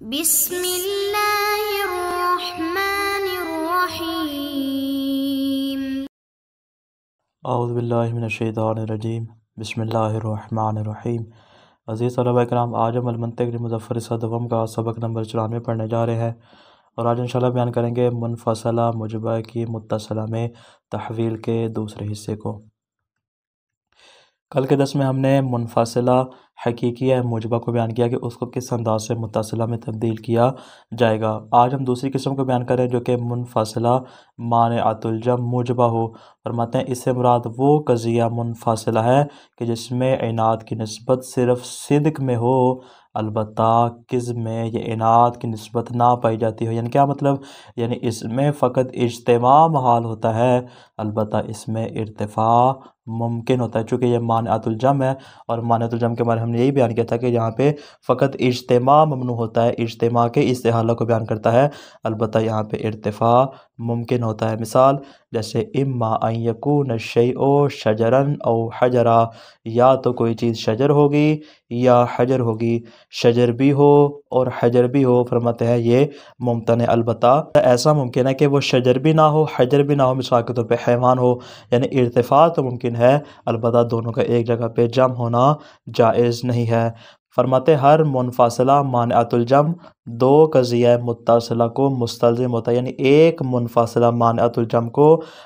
बिसमीम बसमीम अज़ीज़ तलबा कराम आज हम अलमंतक मुजफ़र सदम का सबक नंबर चौरानवे पढ़ने जा रहे हैं और आज इंशाल्लाह बयान करेंगे मुनफसला मुजबा की मुतसला में तहवील के दूसरे हिस्से को कल के दस में हमने मुनफासिला हकीकी या मुजबा को बयान किया कि उसको किस अंदाज से मुतासिला में तब्दील किया जाएगा आज हम दूसरी किस्म को बयान करें जो कि मुनफासला मान आतुलजम मुजबा हो फरमाते हैं इससे मुराद वो कज़िया मुनफासिला है कि जिसमें इनाद की नस्बत सिर्फ सिदक में हो अलबत् किस में ये इनाद की नस्बत ना पाई जाती हो यानी क्या मतलब यानी इसमें फ़कत इज्तम हाल होता है अलबत् इसमें इरतफ़ा मुमकिन होता है चूँकि यह मानतुलजम है और मानतुलजम के बारे में हमने यही बयान किया था कि यहाँ पे फ़कत इजतमा ममनू होता है इजतमा के इस इस्तेहाला को बयान करता है अलबत् यहाँ पे इरतफ़ा मुमकिन होता है मिसाल जैसे इमा यकून शई ओ शजरन ओ हजरा या तो कोई चीज़ शजर होगी या हजर होगी शजर भी हो और हजर भी हो फरमाते हैं ये मुमतन अलबत् ऐसा मुमकिन है कि वह शजर भी ना हो हजर भी ना हो मिसाल के तौर पर हैवान हो यानी इरतफ़ा तो मुमकिन है अलबत् दोनों का एक जगह पर जम होना जायज़ नहीं है फरमाते हर मुनफासला मानतुलजम दो कज़िया मुतसला को मुस्तम होता है यानी एक मुनफसला मानतुलजम को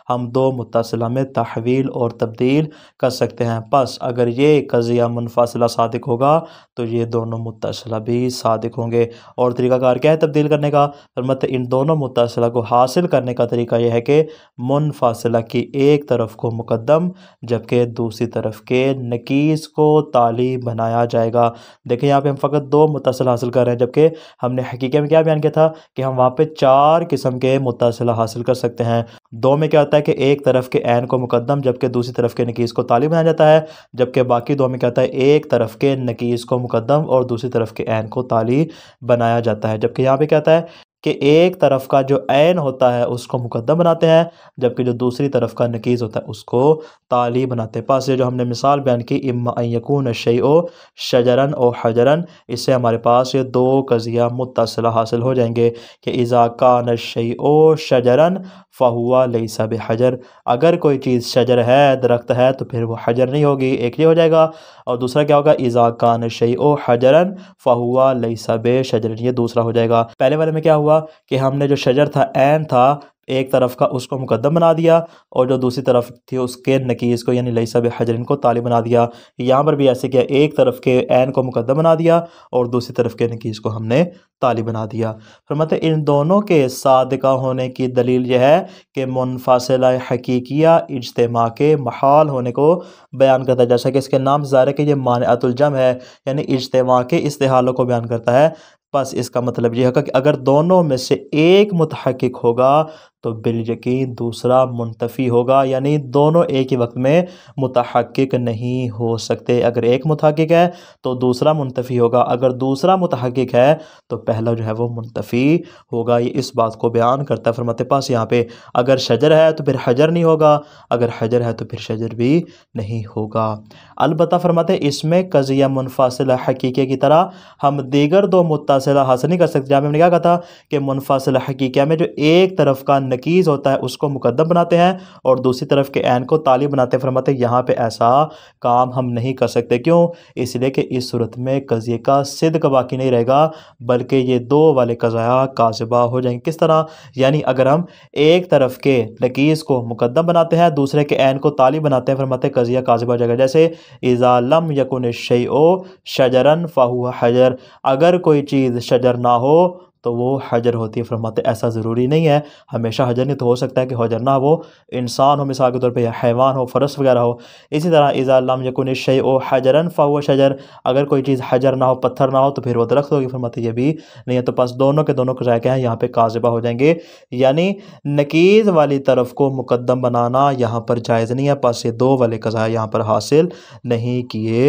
हम दो मुतसला में तहवील और तब्दील कर सकते हैं बस अगर ये कज़िया मुनफसला सादक होगा तो ये दोनों मुतसला भी सादक होंगे और तरीक़ाकार क्या है तब्दील करने का मत इन दोनों मुतसला को हासिल करने का तरीका यह है कि मुनफासला की एक तरफ को मुकदम जबकि दूसरी तरफ के नकीस को ताली बनाया जाएगा देखिए यहाँ पर हम फ़कत दो मुतसल हासिल कर रहे हैं जबकि हमने हकीक़े में क्या बयान किया था कि हम वहाँ पर चार किस्म के मुतासला हासिल कर सकते हैं दो में क्या होता है कि एक तरफ के एन को मुकदम जबकि दूसरी तरफ के नकीस को ताली बनाया जाता है जबकि बाकी दो में क्या होता है एक तरफ के नकीस को मुकदम और दूसरी तरफ के एन को ताली बनाया जाता है जबकि यहाँ पर क्या होता है कि एक तरफ का जो ऐन होता है उसको मुकदम बनाते हैं जबकि जो दूसरी तरफ का नकीज़ होता है उसको ताली बनाते हैं पास ये जो हमने मिसाल बयान की इमयकून शई ओ शजरन ओ हजरन इससे हमारे पास ये दो कज़िया मुतसला हासिल हो जाएंगे कि इज़ाका कान शई ओ शजरन फ़हुआ लई सब हजर अगर कोई चीज़ शजर है दरख्त है तो फिर वो हजर नहीं होगी एक ये हो जाएगा और दूसरा क्या होगा इज़ा कान शई ओ हजरन फ़हुआ लई सब शजर ये दूसरा हो जाएगा पहले वाले में क्या हुआ कि हमने जो शजर था एन था एक तरफ का उसको मुकदम बना दिया और जो दूसरी तरफ थी उसके नकीस को यानी लई सब हजरन को ताली बना दिया यहाँ पर भी ऐसे किया एक तरफ के एन को मुकदम बना दिया और दूसरी तरफ के नकीस को हमने ताली बना दिया फिर मतलब इन दोनों के सादका होने की दलील यह है कि मुनफासला हकीकिया इजतम के महाल होने को बयान करता है जैसा कि इसके नाम ज़ाहिर है कि यह मानतुलजम है यानी इजतम के इसतहालों को बयान करता है बस इसका मतलब यह होगा कि अगर दोनों में से एक मुतहक होगा तो यकीन दूसरा मुनतफ़ी होगा यानी दोनों एक ही वक्त में मतहक़ नहीं हो सकते अगर एक मतहक़ है तो दूसरा मुनतफ़ी होगा अगर दूसरा मतहक़ है तो पहला जो है वो मुनतफ़ी होगा ये इस बात को बयान करता है फरमत पास यहाँ पे अगर शजर है तो फिर हजर नहीं होगा अगर हजर है तो फिर शजर भी नहीं होगा अलबत् फरमाते इसमें कज़िया मुनफासिल हकीक़े की तरह हम दीगर दो मुतासिल हासिल नहीं कर सकते जहाँ हमने क्या कहा था कि मुनफासिल हकीक़े में जो एक तरफ का नकीज़ होता है उसको मुकदम बनाते हैं और दूसरी तरफ के एन को ताली बनाते फरमाते हैं यहाँ पर ऐसा काम हम नहीं कर सकते क्यों इसलिए कि इस सूरत में कज़िए का सिद्ध बाकी नहीं रहेगा बल्कि ये दो वाले कज़ाया काजबा हो जाएंगे किस तरह यानी अगर हम एक तरफ के नकीज़ को मुकदम बनाते हैं दूसरे के एन को ताली बनाते हैं फरमाते कज़िया काजबा जगह जैसे इज़ालम यकुन शई ओ शजरन फ़ाहू हजर अगर कोई चीज़ शजर ना हो तो वो हजर होती है फरमाते ऐसा ज़रूरी नहीं है हमेशा हजर नहीं तो हो सकता है कि हजर ना हो इंसान हो मिसाल के तौर पर हैवान हो फ़रस वगैरह हो इसी तरह इज़ाला यकुन शे ओ हजरन फ़ा वो शजर अगर कोई चीज़ हजर ना हो पत्थर ना हो तो फिर वो दरख्त होगी फरमाते ये भी नहीं है तो बस दोनों के दोनों जायके हैं यहाँ पर काजिबा हो जाएंगे यानी नकीज़ वाली तरफ को मुकदम बनाना यहाँ पर जायज़ नहीं है पास ये दो वाले कज़ाए यहाँ पर हासिल नहीं किए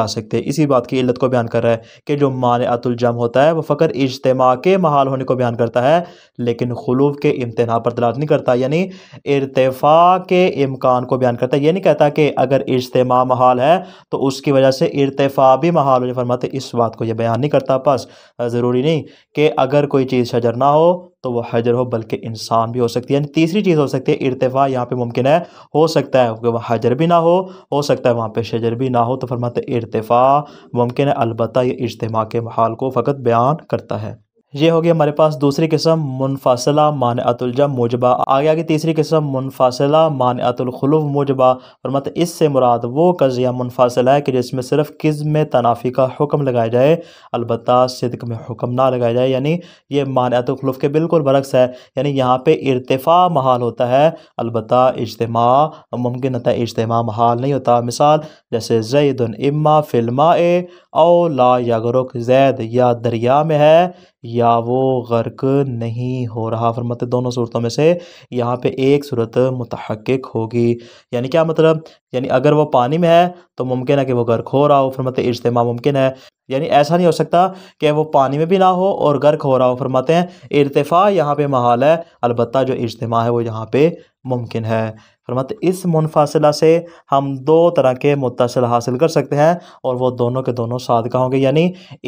जा सकते इसी बात की इल्लत को बयान कर रहा है कि जो मान अतुलजम होता है वह फ़कर इजतम के महाल होने को बयान करता है लेकिन खलूब के इम्तना पर दलात नहीं करता यानी इरतफा के इम्कान को बयान करता है ये नहीं कहता कि अगर इज्तम महाल है तो उसकी वजह से इरतफा भी महाल होने फरमाते इस बात को यह बयान नहीं करता बस ज़रूरी नहीं कि अगर कोई चीज़ शजर ना हो तो वह हजर हो बल्कि इंसान भी हो सकती है यानी तीसरी चीज़ हो सकती है इरतफा यहाँ पे मुमकिन है हो सकता है कि वह हजर भी ना हो हो सकता है वहाँ पे शजर भी ना हो तो फरमाते इरतफा मुमकिन है अलबत्त यह इज्तम के महाल को फ़कत बयान करता है ये होगी हमारे पास दूसरी किस्म मुनफासला मान अतुलजा मोजबा आगे आगे तीसरी किस्म मुनफासला मान अतुलखलूफ मोजबा और मत मतलब इससे मुराद वो कजिया मुनफासला है कि जिसमें सिर्फ किस्म में तनाफ़ी का हुक्म लगाया जाए अलबत् सिदक में हुक्म ना लगाया जाए यानी ये मान अतुलखलुफ़ के बिल्कुल बरक्स है यानी यहाँ पर इरतफ़ा महाल होता है अलबत् इजतम मुमकिन होता है इजतम महाल नहीं होता मिसाल जैसे जैदन फिल्मा ए ला या गरुख जैद या दरिया में है या वो गर्क नहीं हो रहा फरमाते दोनों सूरतों में से यहाँ पे एक सूरत मतहक होगी यानी क्या मतलब यानी अगर वो पानी में है तो मुमकिन है कि वो गर्क हो रहा हो फरमाते इज्तम मुमकिन है यानी ऐसा नहीं हो सकता कि वो पानी में भी ना हो और गर्क हो रहा हो फरमाते हैं इरतफ़ा यहाँ पे महाल है अलबत् जो इज्तम है वो यहाँ पे मुमकिन है फरमाते इस मुनफासिला से हम दो तरह के मुतसल हासिल कर सकते हैं और वो दोनों के दोनों सादगा होंगे यानी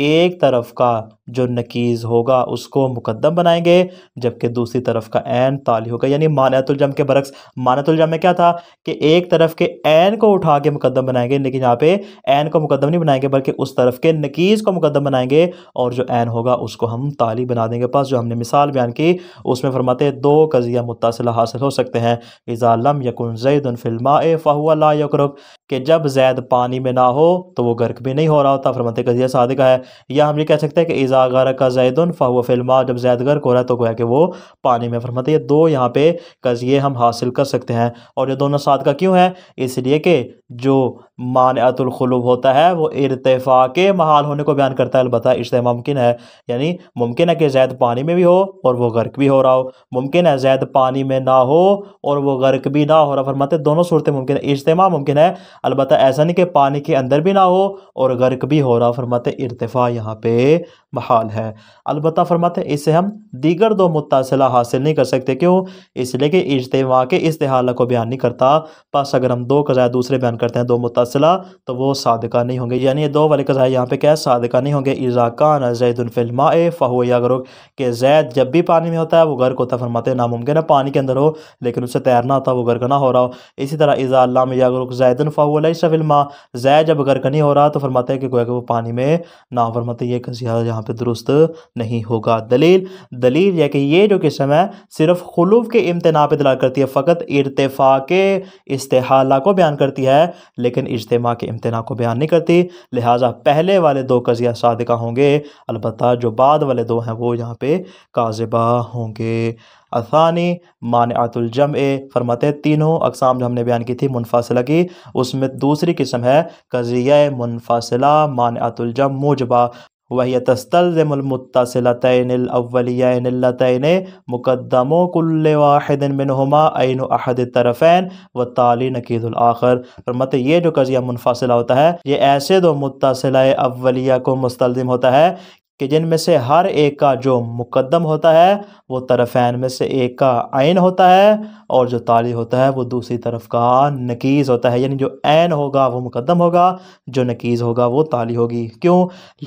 एक तरफ का जो नकीज़ होगा उसको मुकदम बनाएंगे जबकि दूसरी तरफ का एन ताली होगा यानी मानतुलजम के बरक्स मानतुलजम में क्या था कि एक तरफ के एन को उठा के मुकदम बनाएंगे लेकिन यहाँ पे एन को मुकदम नहीं बनाएंगे बल्कि उस तरफ के तकीज़ को मुकदम बनाएंगे और जो एन होगा उसको हम ताली बना देंगे पास जो हमने मिसाल बयान की उसमें फरमाते दो कज़िया मुतासिल हासिल हो सकते हैं इज़ालम यकुन जैदन फिल्मा फ़ाहुआ ला यकरब कि जब जैद पानी में ना हो तो वो गर्क भी नहीं हो रहा होता फरमत कजिया सादिका है या हम ये कह सकते हैं कि ईज़ा गारा का जैदन फ़ाव फिल्मा जब जैद गर्क हो रहा है तो गोया कि वो पानी में फरमत ये दो यहाँ पे कजिए हम हासिल कर सकते हैं और ये दोनों सादका क्यों है इसलिए कि जो मानतुलखलूब होता है वो इरतफा के महाल होने को बयान करता है अलबत् इश्त मुमकिन है यानी मुमकिन है कि जैद पानी में भी हो और वह गर्क भी हो रहा हो मुमकिन है जैद पानी में ना हो और वह गर्क भी ना हो रहा फरमाते दोनों सूरतें मुमकिन है इज्तम मुमकिन है अलबत् ऐसा नहीं कि पानी के अंदर भी ना हो और गर्क भी हो रहा फरमाते इरतफ़ा यहाँ पे बहाल है अलबत् फरमाते इसे हम दीगर दो मुतासला हासिल नहीं कर सकते क्यों इसलिए कि इजतवा के इस्तेहाला को बयान नहीं करता बस अगर हम दो कज़ाए दूसरे बयान करते हैं दो मुतासला तो वो सादका नहीं होंगे यानी दो वाले कज़ाए यहाँ पे क्या है सादका नहीं होंगे इजाकान जैदुलफिल्मा फ़हो या गरुक जैद जब भी पानी में होता है वो गर्क होता फरमाते नामुमकिन है पानी के अंदर हो लेकिन उससे तैरना होता वो गर्क ना हो रहा हो इसी तरह इज़ा अल्लाह में या गरुक वलसफ़िल्मा ज़ै जब अगर कनी हो रहा तो फरमाते हैं कि गोया कि वो पानी में ना फरमाते ये कसिया यहाँ पर दुरुस्त नहीं होगा दलील दलील यह कि ये जो किस्म है सिर्फ खलूफ के इम्तना पर दिला करती है फ़कत इरतफ़ा के इस्तेहाला को बयान करती है लेकिन इजतमा के इम्तना को बयान नहीं करती लिहाजा पहले वाले दो कजिया सादका होंगे अलबत् जो बाद वाले दो हैं वो यहाँ पे काजबा होंगे असानी मानतुलजम ए फरमाते तीनों अकसाम जो हमने बयान की थी मुनफासला की उसमें दूसरी किस्म है कजिया मुनफासला मानतुलजम मूजबा वही तस्तलमतसिलतैनवलियातैन मुकदमो कुल्ल वाहिदमिनहुमा आन अहद तरफ़ैन व ताली नकीदुलआखर पर मत ये जो कजिया मुनफासिला होता है ये ऐसे दो मुतासिला अवलिया को मुस्तलम होता है कि जिनमें से हर एक का जो मुकदम होता है वो तरफ़ैन में से एक का आयन होता है और जो ताली होता है वो दूसरी तरफ का नकीज़ होता है यानी जो आन होगा वो मुकदम होगा जो नकीज़ होगा वो ताली होगी क्यों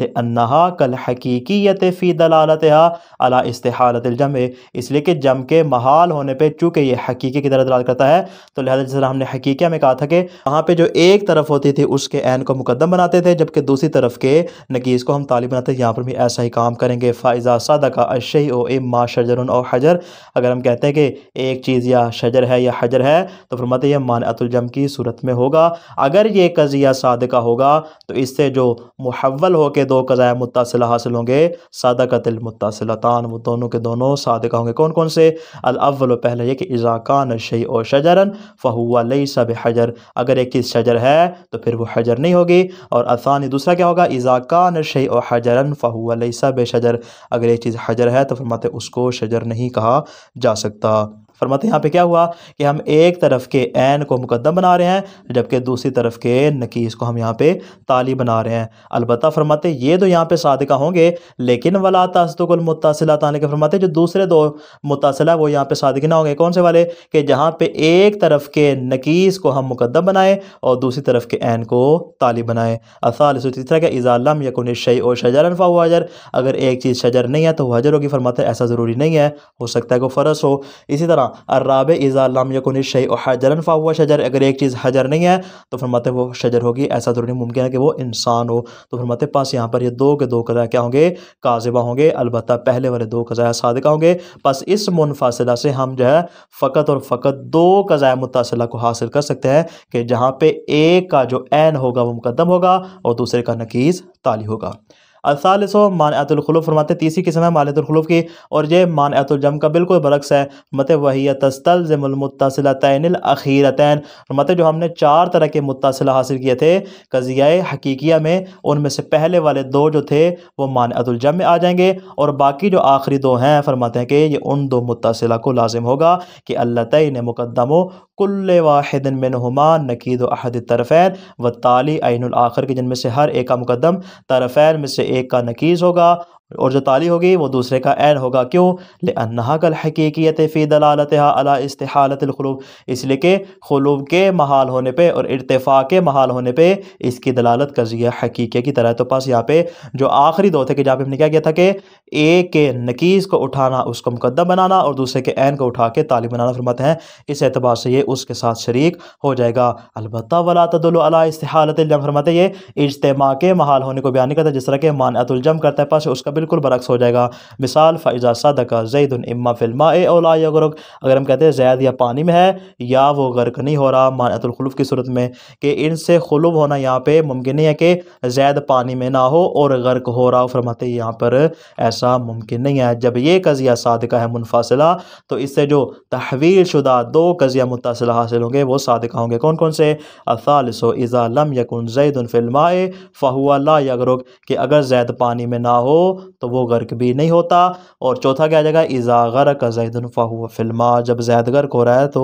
ले अन्हा कल हकीकीत फ़ी दलालत अला इस्तेहालत जम इसलिए कि जम के महाल होने पर चूँकि ये हकीकी की तरह दलाल करता है तो लिहाजा जिस हमने हकीकिया में कहा था कि वहाँ पर जो एक तरफ होती थी उसके एन को मुकदम बनाते थे जबकि दूसरी तरफ के नकीज़ को हम ताली बनाते यहाँ पर भी ऐसा ही काम करेंगे फ़ाइज़ा सदा का अशही ओ इमा शजरन और हजर अगर हम कहते हैं कि एक चीज़ या शजर है या हजर है तो फरमाते मान अतुलजम की सूरत में होगा अगर ये कज़िया सादका होगा तो इससे जो महवल होकर दो कज़ाया मुतासिल हासिल होंगे सादकतिल मुतासिलतान वो दोनों के दोनों सादका होंगे कौन कौन से अव्वल पहले ये कि इजाकान शई ओ शजरन फ़हुआ लई सब हजर अगर एक चीज़ शजर है तो फिर वो हजर नहीं होगी और आसानी दूसरा क्या होगा इजाकान शही और हजरन फ़हुआ वलैसा बेशजर अगर ये चीज़ हजर है तो फरमाते उसको शजर नहीं कहा जा सकता फरमाते यहाँ पे क्या हुआ कि हम एक तरफ के एन को मुकदम बना रहे हैं जबकि दूसरी तरफ के नकीस को हम यहाँ पे ताली बना रहे हैं अलबत् फरमाते ये तो यहाँ पे सादिका होंगे लेकिन वला तस्तुल मुतासिला ताने के फरमाते जो दूसरे दो मुतासिला वो यहाँ पे सादिक ना होंगे कौन से वाले कि जहाँ पे एक तरफ के नकीस को हम मुकदम बनाएं और दूसरी तरफ के एन को ताली बनाएं असाल तीसरा क्या इज़ालम यकुन शई और शजर अनफा हुआ हजर अगर एक चीज़ शजर नहीं है तो वह हजर होगी फरमाते ऐसा ज़रूरी नहीं है हो सकता है को फ़र्श हो इसी तरह अर्राब इज़ाम यकुन शई हजरन फ़ावा शजर अगर एक चीज़ हजर नहीं है तो फिर मत वो शजर होगी ऐसा ज़रूरी तो मुमकिन है कि वो इंसान हो तो फिर मत पास यहाँ पर ये दो के दो कज़ा क्या होंगे काजिबा होंगे अलबत् पहले वाले दो कज़ा सादका होंगे बस इस मुनफासिला से हम जो है फ़कत और फ़कत दो कज़ा मुतासिला को हासिल कर सकते हैं कि जहाँ पर एक का जो एन होगा वो मुकदम होगा और दूसरे का नकीस ताली होगा असालसो मानतुलखलूफ़ फरमाते तीसरी किस्म है मानतुलखलूफ़ की और ये मानतुलजम का बिल्कुल बरक्स है मत वही तस्तलमतसिलतैन अखीरतैन मत जो हमने चार तरह के मुतासिल हासिल किए थे कजिया हकीकिया में उनमें से पहले वाले दो जो थे वो मानतुलजम में आ जाएंगे और बाकी जो आखिरी दो हैं फरमाते हैं कि ये उन दो मुतासिल को लाजिम होगा कि अल्लाह तय मुकदमो कुल्ल वाहिद में हमा नकीद अहद तरफ़ैन व ताली आखिर के जिनमें से हर एक का मुकदम तरफ़ैन में से एक का नकीस होगा और जो ताली होगी वो दूसरे का एन होगा क्यों ले अन्हा हकीकियत फ़ी दलालत अला इस्तहालतलूब इसलिए कि खलूब के महाल होने पर और इरतफ़ा के महाल होने पर इसकी दलालत कर रही है हकीके की तरह तो पास यहाँ पे जो आखिरी दो थे कि जहाँ पे हमने क्या किया था कि ए के नकीस को उठाना उसको मुकदम बनाना और दूसरे के एन को उठा के ताली बनाना फरमाते हैं इस एतबार से ये उसके साथ शरीक हो जाएगा अलबत् वला तदुल्ला फरमाते ये इजतम के महाल होने को बयान नहीं करता जिस तरह के मानतुलजम करता है पास उसका बिल्कुल बरक्स हो जाएगा मिसाल फ़ैज़ा सदका जैद इम्मा फिल्मा ओला या गर्क अगर हम कहते हैं जैद या पानी में है या वो गर्क नहीं हो रहा मानतलखलूफ़ की सूरत में कि इनसे खलूब होना यहाँ पर मुमकिन नहीं है कि जैद पानी में ना हो और गर्क हो रहा हो फरमाते यहाँ पर ऐसा मुमकिन नहीं है जब ये कज़िया सदका है मुनफासिला तो इससे जो तहवील शुदा दो कज़िया मुतासिल हासिल होंगे वो सदका होंगे कौन कौन से असालसो इज़ा लम यकुन जैद उन फिल्माए फ़हुआ ला यगरुक कि अगर जैद पानी में ना हो तो वो गर्क भी नहीं होता और चौथा क्या आ जाएगा इज़ा गर्क जैदन फ़ाहू फिल्मा जब जैद गर्क हो रहा है तो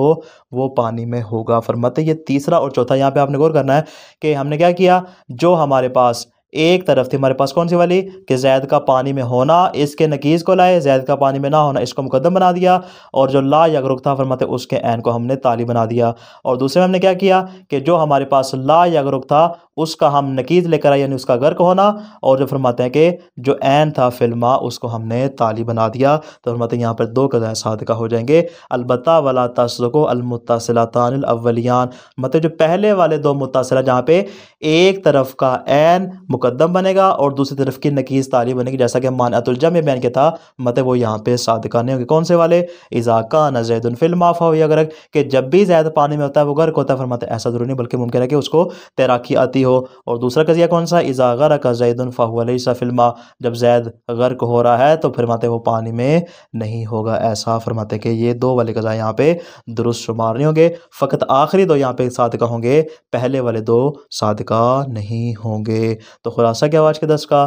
वो पानी में होगा फरमाते ये तीसरा और चौथा यहाँ पे आपने गौर करना है कि हमने क्या किया जो हमारे पास एक तरफ थी हमारे पास कौन सी वाली कि जैद का पानी में होना इसके नकीज़ को लाए जैद का पानी में ना होना इसको मुकदम बना दिया और जो ला या था फरमाते उसके एन को हमने ताली बना दिया और दूसरे में हमने क्या किया कि जो हमारे पास ला या था उसका हम नकीज लेकर आए यानी उसका गर्क होना और जो फरमाते हैं कि जो एन था फिल्मा उसको हमने ताली बना दिया तो फरमाते यहाँ पर दो कज़ाएँ सादका हो जाएंगे अलबत् वाला तस्को अलमुतसिलातान अवलियान मतलब जो पहले वाले दो मुतासिला जहाँ पे एक तरफ का एन मुकदम बनेगा और दूसरी तरफ की नकीस तारी बनेगी जैसा कि मान अतुलजा में बयान किया था मतलब वो यहाँ पे सादकाने होंगे कौन से वाले इजाका न नजैदन फिल्म माफा हुई अगर कि जब भी जैद पानी में होता है वो गर्क होता है फरमाते ऐसा जरूरी नहीं बल्कि मुमकिन है कि उसको तैराकी आती हो और दूसरा कजिया कौन सा इजा गर्क जैदन फ़ाहसा फिल्मा जब जैद गर्क हो रहा है तो फरमाते वो पानी में नहीं होगा ऐसा फरमाते कि ये दो वाले कज़ा यहाँ पे दुरुस्त शुमार नहीं होंगे फ़कत आखिरी दो यहाँ पे सादका होंगे पहले वाले दो सादका नहीं होंगे तो तो खुलासा क्या आज के दस का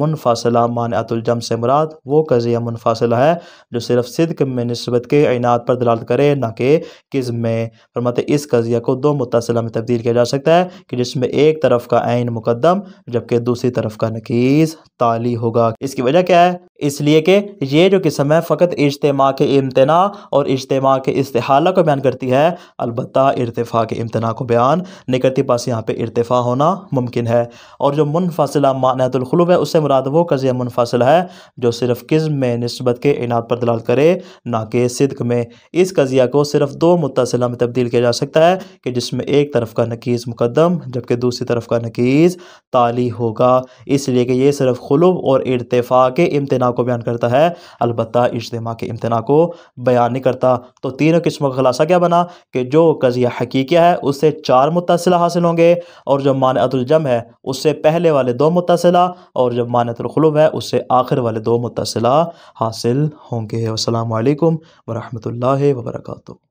मुनफासिला मान अतुलजम से मुराद वो कज़िया मुनफासिला है जो सिर्फ सिद्क में नस्बत के इनात पर दलाल करे ना कि किस में फरमत इस कज़िया को दो मुतासिला में तब्दील किया जा सकता है कि जिसमें एक तरफ का आन मुकदम जबकि दूसरी तरफ का नकीस ताली होगा इसकी वजह क्या है इसलिए कि ये जो किस्म है फ़कत इजतमा के इम्तना और इजतमा के इस्तेहाला को बयान करती है अलबत् इरतफ़ा के इम्तना को बयान नहीं करती बस यहाँ पर इरतफ़ा होना मुमकिन है और जो मुन मुनफासिला मानतलखलूब है उससे मुराद वो कज़िया मुनफासिल है जो सिर्फ किस्म में नस्बत के इनात पर दलाल करे ना कि सिद्क में इस कज़िया को सिर्फ दो मुतसिला में तब्दील किया जा सकता है कि जिसमें एक तरफ का नकीस मुकदम जबकि दूसरी तरफ का नकीस ताली होगा इसलिए कि यह सिर्फ खलूब और इरतफ़ा के इम्तना को बयान करता है अलबत् इजतम के इम्तना को बयान नहीं करता तो तीनों किस्मों का खुलासा क्या बना कि जो कज़िया हकीकिया है उससे चार मुतसिला हासिल होंगे और जो मानतुलजम है उससे पहले वाले दो मुतसला और जब मानतलखलूब है उससे आखिर वाले दो मुतसला हासिल होंगे वालकम वरहमल वर्का